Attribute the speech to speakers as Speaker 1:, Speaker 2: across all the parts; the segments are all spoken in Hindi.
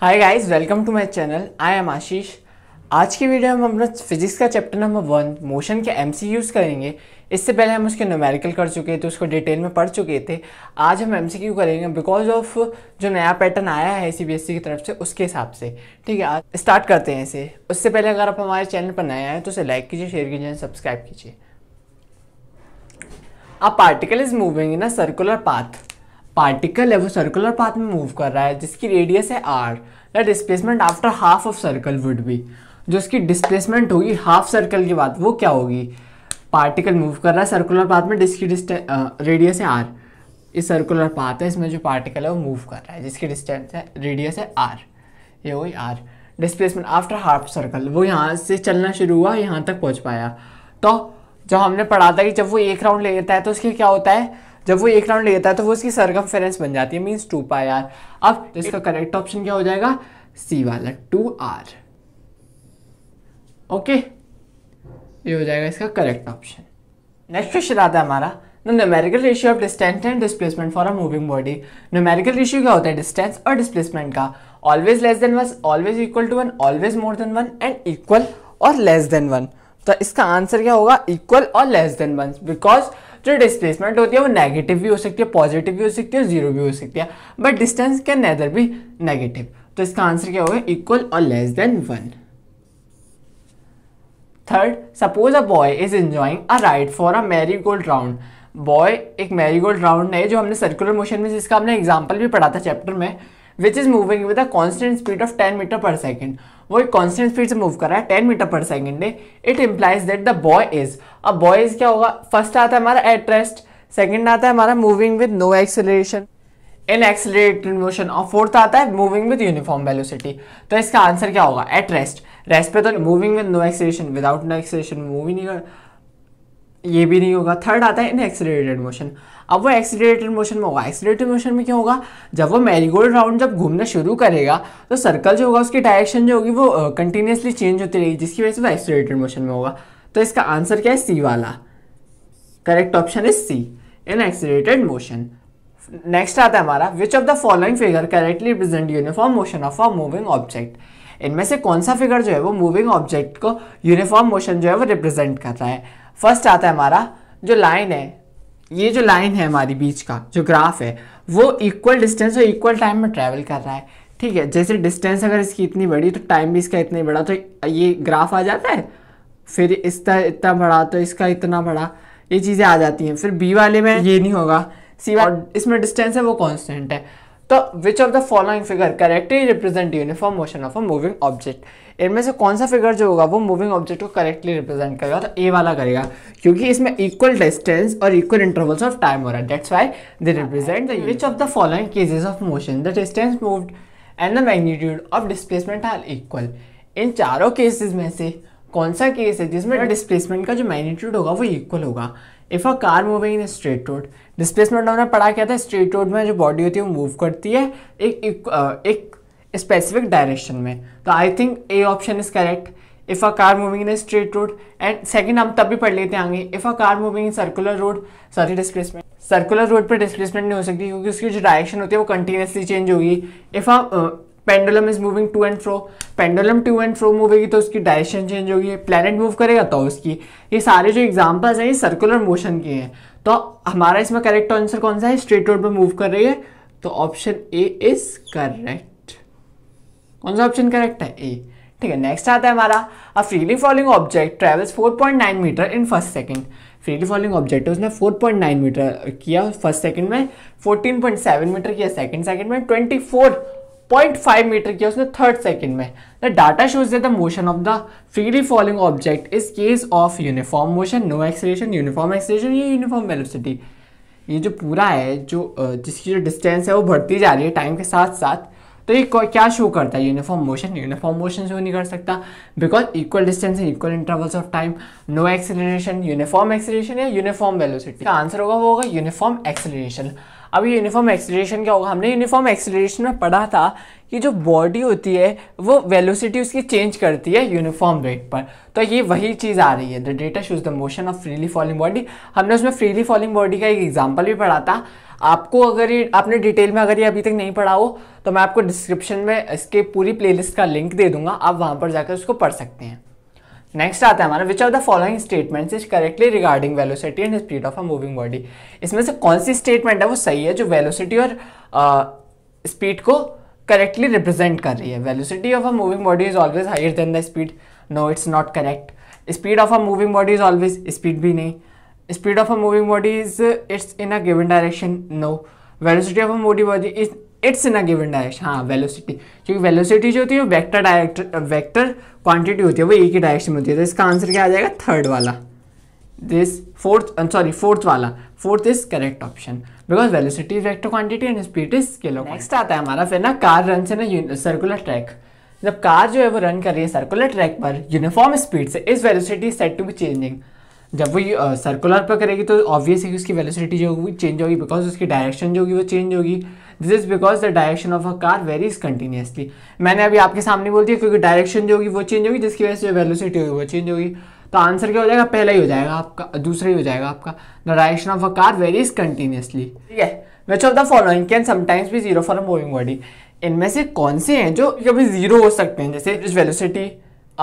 Speaker 1: hi guys welcome to my channel I am Ashish आज की वीडियो में हम अपना फिजिक्स का चैप्टर नंबर वन मोशन के एम करेंगे इससे पहले हम उसके न्यूमेरिकल कर चुके थे उसको डिटेल में पढ़ चुके थे आज हम एम करेंगे बिकॉज ऑफ जो नया पैटर्न आया है सी e की तरफ से उसके हिसाब से ठीक है आज स्टार्ट करते हैं इसे उससे पहले अगर आप हमारे चैनल पर नए आए तो उसे लाइक कीजिए शेयर कीजिए सब्सक्राइब कीजिए a particle is moving in a circular path particle है वो सर्कुलर पाथ में मूव कर रहा है जिसकी रेडियस है R the displacement after half of circle would be जो उसकी डिस्प्लेसमेंट होगी हाफ सर्कल के बाद वो क्या होगी पार्टिकल मूव कर रहा है सर्कुलर पाथ में जिसकी रेडियस है आर इस सर्कुलर पाथ है इसमें जो पार्टिकल है वो मूव कर रहा है जिसकी डिस्टेंस है रेडियस है आर ये हुई R displacement after half circle वो यहाँ से चलना शुरू हुआ यहाँ तक पहुँच पाया तो जब हमने पढ़ा था कि जब वो एक राउंड ले लेता है तो उसके क्या होता है जब वो एक राउंड लेता है तो वो उसकी फेरेंस बन जाती है मीन्स टू पाई आर अब इसका करेक्ट ऑप्शन क्या हो जाएगा सी वाला टू आर ओके ये हो जाएगा इसका करेक्ट ऑप्शन नेक्स्ट क्वेश्चन आता है हमारा numerical ratio of distance and displacement for a moving body numerical ratio क्या होता है डिस्टेंस और डिस्प्लेसमेंट का always less than one always equal to one always more than one and equal और लेस देन वन तो इसका आंसर क्या होगा इक्वल और लेस देन वन बिकॉज जो डिस्प्लेसमेंट होती है वो नेगेटिव भी हो सकती है पॉजिटिव भी हो सकती है जीरो भी हो सकती है बट डिस्टेंस कैन नैदर भी नेगेटिव तो इसका आंसर क्या होगा इक्वल और less than one third suppose a boy is enjoying a ride for a merry गोल्ड राउंड बॉय एक मैरी गोल्ड राउंड है जो हमने सर्कुलर मोशन में जिसका हमने एग्जाम्पल भी पढ़ा था चैप्टर में which is moving with a constant speed of 10 metre per second वो एक कॉन्स्टेंट स्पीड से मूव कर रहा है 10 metre per second it implies that the boy is अब बॉय इज क्या होगा फर्स्ट आता है हमारा एट रेस्ट सेकेंड आता है हमारा moving with no acceleration in accelerated motion और फोर्थ आता है मूविंग विद यूनिफॉर्म वेलोसिटी तो इसका आंसर क्या होगा एट रेस्ट रेस्ट पे तो moving with no acceleration without no acceleration move ही नहीं कर ये भी नहीं होगा थर्ड आता है इन एक्सीटेड मोशन अब वो एक्सीटेड मोशन में होगा एक्सीटेड मोशन में क्या होगा जब वो मैरीगोल्ड राउंड जब घूमना शुरू करेगा तो सर्कल जो होगा उसकी डायरेक्शन जो होगी वो कंटिन्यूसली चेंज होती रहेगी जिसकी वजह से वो एक्सीटेड मोशन में होगा तो इसका आंसर क्या है सी वाला correct option is C in excited motion next आता है हमारा which of the following figure correctly represent uniform motion of a moving object इनमें से कौन सा फिगर जो है वो मूविंग ऑब्जेक्ट को यूनिफॉर्म मोशन जो है वो रिप्रेजेंट कर रहा है फर्स्ट आता है हमारा जो लाइन है ये जो लाइन है हमारी बीच का जो ग्राफ है वो इक्वल डिस्टेंस और इक्वल टाइम में ट्रैवल कर रहा है ठीक है जैसे डिस्टेंस अगर इसकी इतनी बड़ी तो टाइम भी इसका इतना बड़ा तो ये ग्राफ आ जाता है फिर इसका इतना बड़ा तो इसका इतना बड़ा ये चीज़ें आ जाती हैं फिर बी वाले में ये नहीं होगा सी इसमें डिस्टेंस है वो कॉन्स्टेंट है तो which of the following figure correctly represent uniform motion of a moving object इनमें से कौन सा फिगर जो होगा वो मूविंग ऑब्जेक्ट को करेक्टली रिप्रेजेंट करेगा तो ए वाला करेगा क्योंकि इसमें इक्वल डिस्टेंस और इक्वल इंटरवल्स ऑफ टाइम हो रहा है that's why they represent the which of the following cases of motion the distance moved and the magnitude of displacement are equal इन चारों केसेस में से कौन सा केस है जिसमें डिस्प्लेसमेंट का जो मैग्नीट्यूड होगा वो इक्वल होगा if a car moving in straight road displacement हमने पढ़ा क्या था स्ट्रेट रोड में जो बॉडी होती है वो मूव करती है एक एक, स्पेसिफिक डायरेक्शन में तो I think A option is correct if a car moving in straight road and second हम तब भी पढ़ लेते आगे if a car moving in circular road sorry displacement circular road पर डिस्प्लेसमेंट नहीं हो सकती क्योंकि उसकी जो डायरेक्शन होती है वो कंटिन्यूसली चेंज होगी if a pendulum is moving to and fro pendulum to and fro move होगी तो उसकी डायरेक्शन चेंज होगी प्लेनेट मूव करेगा तो उसकी ये सारे जो एग्जाम्पल्स हैं ये सर्कुलर मोशन के हैं तो हमारा इसमें करेक्ट आंसर कौन सा है स्ट्रेट रोड पर मूव कर रही है तो ऑप्शन ए इज करेक्ट कौन सा ऑप्शन करेक्ट है ए ठीक है नेक्स्ट आता है हमारा a freely falling object travels 4.9 metre in first second freely falling object उसने 4.9 मीटर किया फर्स्ट सेकंड में 14.7 मीटर किया सेकंड सेकंड में 24 0.5 मीटर किया उसने थर्ड सेकेंड में the data shows the motion of the freely following object is case of uniform motion no acceleration uniform acceleration या यूनिफॉर्म वेलोसिटी ये जो पूरा है जो जिसकी जो डिस्टेंस है वो बढ़ती जा रही है टाइम के साथ साथ तो ये क्या शो करता है uniform motion uniform motion show नहीं कर सकता बिकॉज इक्वल डिस्टेंस है equal intervals of time no acceleration uniform acceleration या यूनिफॉर्म वेलोसिटी का आंसर होगा वो होगा यूनिफॉर्म एक्सेलरेशन अब ये यूनिफॉर्म एक्सीलरेशन क्या होगा हमने यूनिफॉर्म एक्सीलरेशन में पढ़ा था कि जो बॉडी होती है वो वेलोसिटी उसकी चेंज करती है यूनिफॉर्म रेट पर तो ये वही चीज़ आ रही है the data shows the motion of freely falling body हमने उसमें फ्रीली फॉलिंग बॉडी का एक एग्जाम्पल भी पढ़ा था आपको अगर ये आपने डिटेल में अगर ये अभी तक नहीं पढ़ा हो तो मैं आपको डिस्क्रिप्शन में इसके पूरी प्लेलिस्ट का लिंक दे दूंगा आप वहाँ पर जाकर उसको पढ़ सकते हैं नेक्स्ट आता है हमारा which are the following statements is correctly regarding velocity and speed of a moving body इसमें से कौन सी स्टेटमेंट है वो सही है जो वेलोसिटी और स्पीड uh, को करेक्टली रिप्रेजेंट कर रही है velocity of a moving body is always higher than the speed no it's not correct speed of a moving body is always speed भी नहीं speed of a moving body is it's in a given direction no velocity of a moving body is it's in a given direction हाँ वेलोसिटी क्योंकि वेलोसिटी जो होती है वो वैक्टर डायरेक्टर वैक्टर क्वांटिटी होती है वो एक ही डायरेक्शन में होती है तो इसका आंसर क्या आ जाएगा थर्ड वाला दिस फोर्थ सॉरी फोर्थ वाला fourth is correct option because velocity is vector quantity and speed is scalar next आता है हमारा फिर ना कार रन से ना सर्कुलर ट्रैक जब कार जो है वो रन कर रही है सर्कुलर ट्रैक पर यूनिफॉर्म स्पीड से इस velocity set to be changing जब वो सर्कुलर uh, पर करेगी तो ऑब्वियस है कि उसकी वेलोसिटी जो होगी चेंज होगी बिकॉज उसकी डायरेक्शन जो होगी वो चेंज होगी this is because the direction of a car varies continuously मैंने अभी आपके सामने बोल दिया क्योंकि डायरेक्शन जो होगी वो चेंज होगी जिसकी वजह से जो वेलोसिटी होगी वो चेंज होगी तो आंसर क्या हो जाएगा पहला ही हो जाएगा आपका दूसरा ही हो जाएगा आपका the direction of a car varies continuously ठीक है which of the following can sometimes भी zero for a moving body इनमें से कौन से हैं जो कभी जीरो हो सकते हैं जैसे वेलोसिटी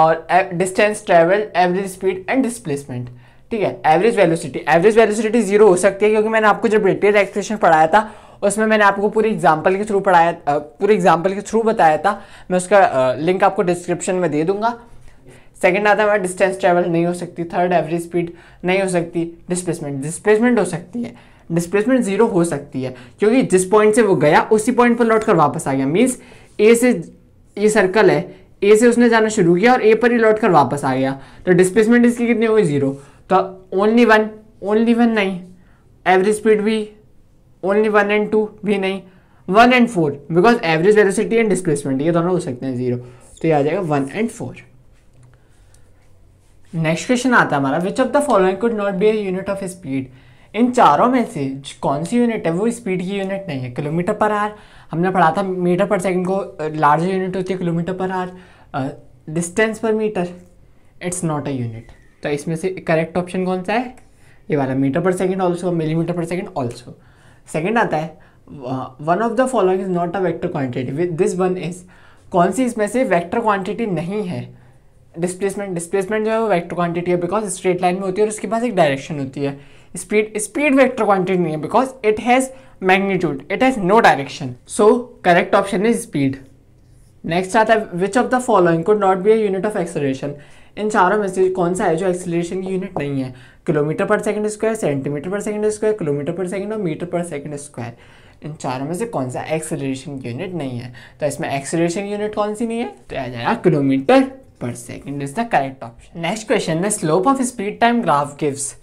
Speaker 1: और distance travel average speed and displacement ठीक है average velocity average velocity zero हो सकती है क्योंकि मैंने आपको जब वेटेड एक्सप्रेशन पढ़ाया था उसमें मैंने आपको पूरी एग्जाम्पल के थ्रू पढ़ाया पूरे एग्जाम्पल के थ्रू बताया था मैं उसका लिंक आपको डिस्क्रिप्शन में दे दूंगा सेकेंड आता है हमारा डिस्टेंस ट्रैवल नहीं हो सकती थर्ड एवरेज स्पीड नहीं हो सकती डिस्प्लेसमेंट डिस्प्लेसमेंट हो सकती है डिस्प्लेसमेंट जीरो हो सकती है क्योंकि जिस पॉइंट से वो गया उसी पॉइंट पर लौट कर वापस आ गया मीन्स ए से ये सर्कल है ए से उसने जाना शुरू किया और ए पर ही लौट कर वापस आ गया तो डिस्प्लेसमेंट इसकी कितनी हुई जीरो तो ओनली वन ओनली वन नहीं एवरेज स्पीड भी ओनली वन एंड टू भी नहीं one and four because average velocity and displacement ये दोनों हो सकते हैं जीरो तो ये आ जाएगा one and four next question आता है हमारा which of the following could not be unit of speed इन चारों में से कौन सी यूनिट है वो स्पीड की यूनिट नहीं है किलोमीटर पर आर हमने पढ़ा था मीटर पर सेकंड को लार्ज यूनिट होती है kilometre per hour distance per metre it's not a unit तो इसमें से करेक्ट ऑप्शन कौन सा है ये वाला metre per second also millimetre per second also second आता है one of the following is not a vector quantity with this one is कौन सी इसमें से वैक्टर क्वांटिटी नहीं है डिस्प्लेसमेंट डिस्प्लेसमेंट जो है वो वैक्टर क्वांटिटी है बिकॉज स्ट्रेट लाइन में होती है और उसके पास एक डायरेक्शन होती है स्पीड स्पीड वैक्टर क्वान्टिटी नहीं है because it has magnitude it has no direction so correct option is speed next आता है which of the following could not be a unit of acceleration इन चारों में से कौन सा है जो एक्सेलरेशन की यूनिट नहीं है kilometre per second square centimetre per second square kilometre per second और मीटर पर सेकंड स्क्वायर इन चारों में से कौन सा एक्सेलरेशन यूनिट नहीं है तो इसमें एक्सेलरेशन यूनिट कौन सी नहीं है तो आ जाएगा kilometre per second is the correct option next question the slope of speed time graph gives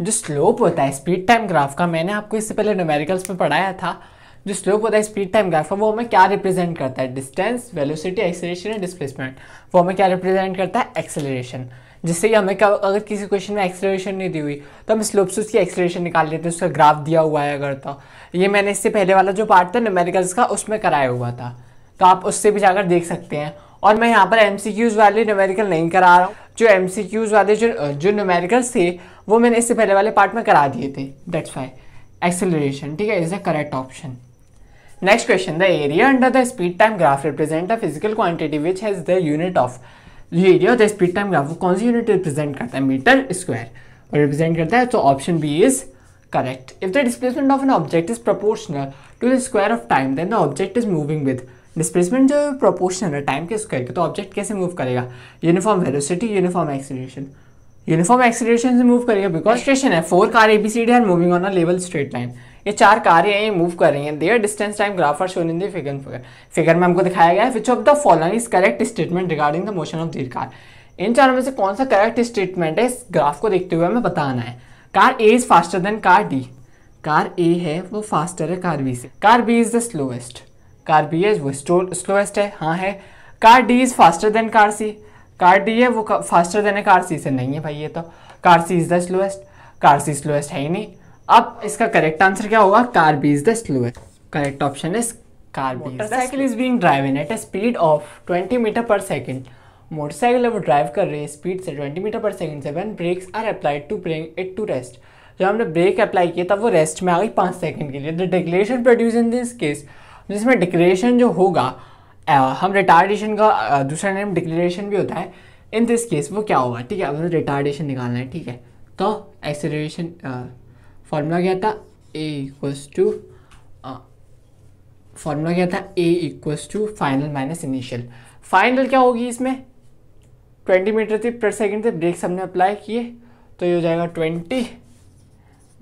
Speaker 1: जो स्लोप होता है स्पीड टाइम ग्राफ का मैंने आपको इससे पहले न्यूमेरिकल्स में पढ़ाया था जो स्लोप होता है स्पीड टाइम ग्राफ का वो हमें क्या रिप्रेजेंट करता है distance velocity acceleration and displacement वो हमें क्या रिप्रेजेंट करता है एक्सेलरेशन जिससे कि हमें अगर किसी क्वेश्चन में एक्सलेशन नहीं दी हुई तो हम स्लोप से उसकी एक्सलेशन निकाल लेते हैं उसका ग्राफ दिया हुआ है अगर तो ये मैंने इससे पहले वाला जो पार्ट था न्यूमेरिकल्स का उसमें कराया हुआ था तो आप उससे भी जाकर देख सकते हैं और मैं यहाँ पर एम वाले न्यूमेरिकल नहीं करा रहा हूँ जो एम वाले जो जो न्यूमेरिकल्स थे वो मैंने इससे पहले वाले पार्ट में करा दिए थे डेट्स वाई एक्सेलरेशन ठीक है is the correct option next question the area under the speed time graph represent the physical quantity which has the unit of जो एरिया होता है स्पीड टाइम ग्राफ वो कौन सी यूनिट रिप्रेजेंट करता है मीटर स्क्वायर और रिप्रेजेंट करता है तो option B is correct if the displacement of an object is proportional to the square of time then the object is moving with displacement जो प्रोपोर्शनल है टाइम के स्क्वायर के तो ऑब्जेक्ट कैसे मूव करेगा uniform velocity uniform acceleration uniform acceleration से मूव करेगा बिकॉज स्टेशन है four car A B C D are moving on a level straight line ये चार कार हैं ये मूव कर रही हैं their distance time graph are shown in the figure figure figure में हमको दिखाया गया है which of the following is correct statement regarding the motion of their car इन चारों में से कौन सा करेक्ट स्टेटमेंट है इस ग्राफ को देखते हुए हमें बताना है car A is faster than car D car A है वो फास्टर है कार बी से car B is the slowest car B है वो स्लोएस्ट है हाँ है car D is faster than car C car D है वो फास्टर देन है कार सी से नहीं है भाई ये तो car C is the slowest car C slowest है ही नहीं अब इसका करेक्ट आंसर क्या होगा car B is the slowest correct option is car B motorcycle is being driven at a speed of 20 metre per second motorcycle वो ड्राइव कर रहे हैं स्पीड से 20 मीटर पर सेकेंड से when brakes are applied to bring it to rest जब हमने ब्रेक अप्लाई किया तब वो रेस्ट में आ गई पाँच सेकेंड के लिए the deceleration produce in this case जिसमें डिक्लेशन जो होगा हम रिटार्डेशन का दूसरा नेम डिक्लेशन भी होता है इन दिस केस वो क्या होगा ठीक है अब हमें रिटार्डेशन निकालना है ठीक है तो एक्सेलरेशन फॉर्मूला क्या था ए इक्वस टू फॉर्मूला क्या था A equals to final minus initial final क्या होगी इसमें 20 मीटर थी पर सेकेंड थे ब्रेक्स हमने अप्लाई किए तो ये हो जाएगा 20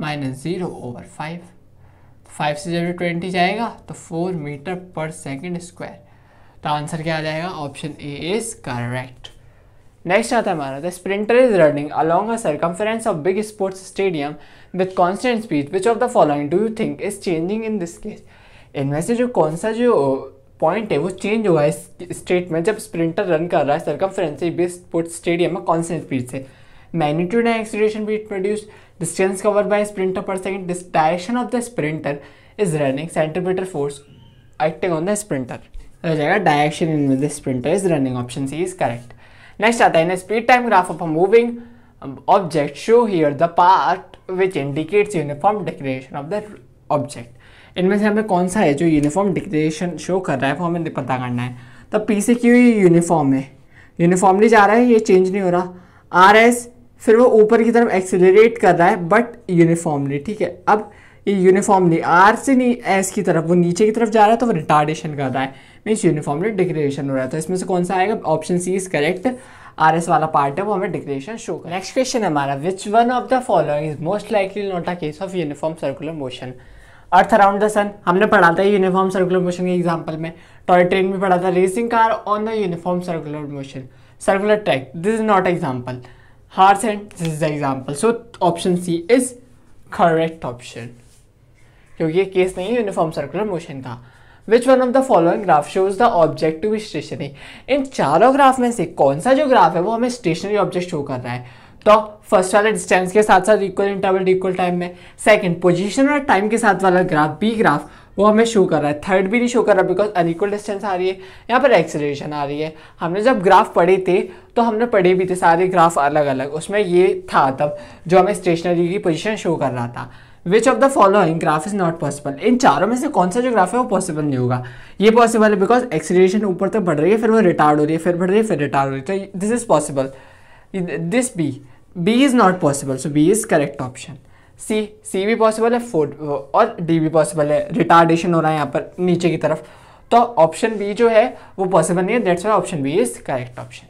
Speaker 1: minus zero over five five से जब ट्वेंटी जाएगा तो four metre per second square तो आंसर क्या आ जाएगा option A is correct next आता है हमारा the sprinter is running along a circumference of big sports stadium with constant speed which of the following do you think is changing in this case इनमें से जो कौन सा जो पॉइंट है वो चेंज हुआ है इस स्टेट में जब स्प्रिंटर रन कर रहा है सर्कमफेरेंस बिग स्पोर्ट्स स्टेडियम में कॉन्स्टेंट स्पीड से magnitude and acceleration be produce distance cover by sprinter per second this direction of the sprinter is running centimetre force acting on the sprinter हो जाएगा direction in the sprinter is running option C is correct next आता है ना speed time graph of a moving object show here the part part indicates uniform uniform of the object इनमें से हमें कौन सा है जो यूनिफॉर्म डिक्लेरेशन शो कर रहा है वो हमें पता करना है तब पी से क्यों यूनिफॉर्म है यूनिफॉर्मली जा रहा है ये चेंज नहीं हो रहा आर एस फिर वो ऊपर की तरफ एक्सेलरेट कर रहा है बट यूनिफॉर्मली ठीक है अब ये यूनिफॉर्मली आर से नहीं एस की तरफ वो नीचे की तरफ जा रहा है तो वो रिटार्डेशन कर रहा है मीन्स यूनिफॉर्मली डिग्रेडेशन हो रहा है तो इसमें से कौन सा आएगा option C is correct R S वाला पार्ट है वो हमें डिग्रेडेशन शो कर नेक्स्ट क्वेश्चन हमारा which one of the following is most likely not a case of uniform circular motion earth around the sun हमने पढ़ा था यूनिफॉर्म सर्कुलर मोशन के एग्जाम्पल में टॉय ट्रेन में पढ़ा था racing car on the uniform circular motion circular track this is not example horse and this is the example so option C is correct option क्योंकि ये केस नहीं है यूनिफॉर्म सर्कुलर मोशन का which one of the following graph shows the object to be stationary इन चारों ग्राफ में से कौन सा जो ग्राफ है वो हमें स्टेशनरी ऑब्जेक्ट शो कर रहा है तो फर्स्ट वाला डिस्टेंस के साथ साथ इक्वल इंटरवल इक्वल टाइम में सेकंड पोजीशन और टाइम के साथ वाला ग्राफ बी ग्राफ वो हमें शो कर रहा है थर्ड भी नहीं शो कर रहा बिकॉज इक्वल डिस्टेंस आ रही है यहाँ पर एक्सेलरेशन आ रही है हमने जब ग्राफ पढ़े थे तो हमने पढ़े भी थे सारे ग्राफ अलग अलग उसमें ये था तब जो हमें स्टेशनरी की पोजिशन शो कर रहा था which of the following graph is not possible इन चारों में से कौन सा जो ग्राफ है वो पॉसिबल नहीं होगा ये पॉसिबल है बिकॉज एक्सीलरेशन ऊपर तक बढ़ रही है फिर वो रिटार्ड हो रही है फिर बढ़ रही है फिर रिटार्ड हो रही है तो this is possible this B B is not possible so B is correct option C C भी पॉसिबल है फोर और डी भी पॉसिबल है रिटार्डेशन हो रहा है यहाँ पर नीचे की तरफ तो ऑप्शन बी जो है वो पॉसिबल नहीं है that's why option B is correct option